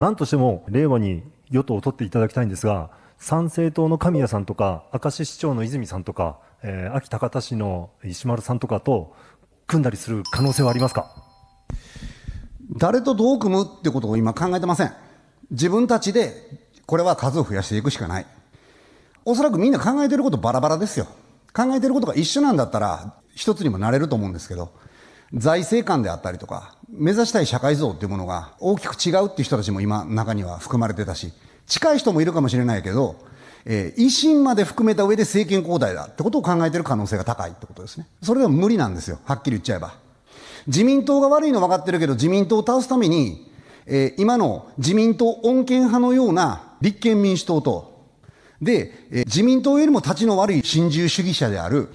何としても令和に与党を取っていただきたいんですが、参政党の神谷さんとか、明石市長の泉さんとか、えー、秋高田市の石丸さんとかと組んだりする可能性はありますか誰とどう組むってことを今考えてません。自分たちで、これは数を増やしていくしかない。おそらくみんな考えてることバラバラですよ。考えてることが一緒なんだったら、一つにもなれると思うんですけど、財政官であったりとか、目指したい社会像っていうものが大きく違うっていう人たちも今中には含まれてたし、近い人もいるかもしれないけど、えー、維新まで含めた上で政権交代だってことを考えてる可能性が高いってことですね。それでも無理なんですよ。はっきり言っちゃえば。自民党が悪いの分かってるけど、自民党を倒すために、えー、今の自民党穏健派のような立憲民主党と、で、えー、自民党よりも立ちの悪い新自由主義者である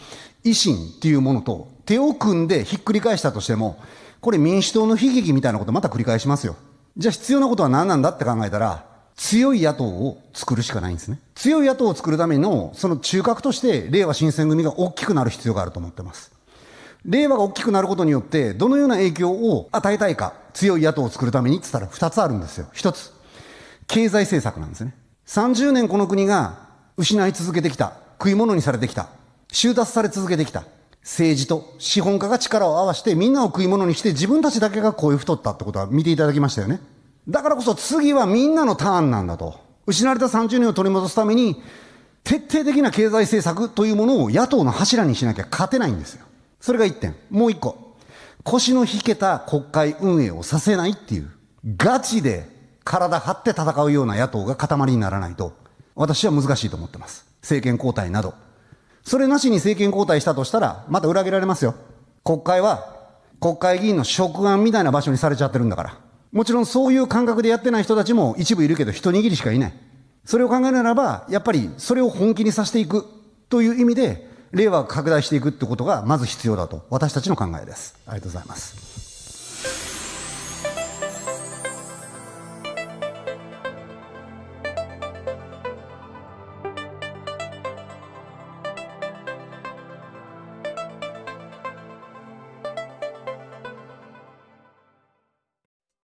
維新っていうものと手を組んでひっくり返したとしても、これ民主党の悲劇みたいなことまた繰り返しますよ。じゃあ必要なことは何なんだって考えたら、強い野党を作るしかないんですね。強い野党を作るための、その中核として、令和新選組が大きくなる必要があると思ってます。令和が大きくなることによって、どのような影響を与えたいか、強い野党を作るためにって言ったら二つあるんですよ。一つ、経済政策なんですね。30年この国が失い続けてきた、食い物にされてきた、収奪され続けてきた。政治と資本家が力を合わせてみんなを食い物にして自分たちだけがこういう太ったってことは見ていただきましたよね。だからこそ次はみんなのターンなんだと。失われた30年を取り戻すために徹底的な経済政策というものを野党の柱にしなきゃ勝てないんですよ。それが一点。もう一個。腰の引けた国会運営をさせないっていう、ガチで体張って戦うような野党が塊にならないと、私は難しいと思ってます。政権交代など。それなしに政権交代したとしたら、また裏切られますよ。国会は、国会議員の職案みたいな場所にされちゃってるんだから。もちろんそういう感覚でやってない人たちも一部いるけど、一握りしかいない。それを考えるならば、やっぱりそれを本気にさせていくという意味で、令和を拡大していくってことが、まず必要だと、私たちの考えです。ありがとうございます。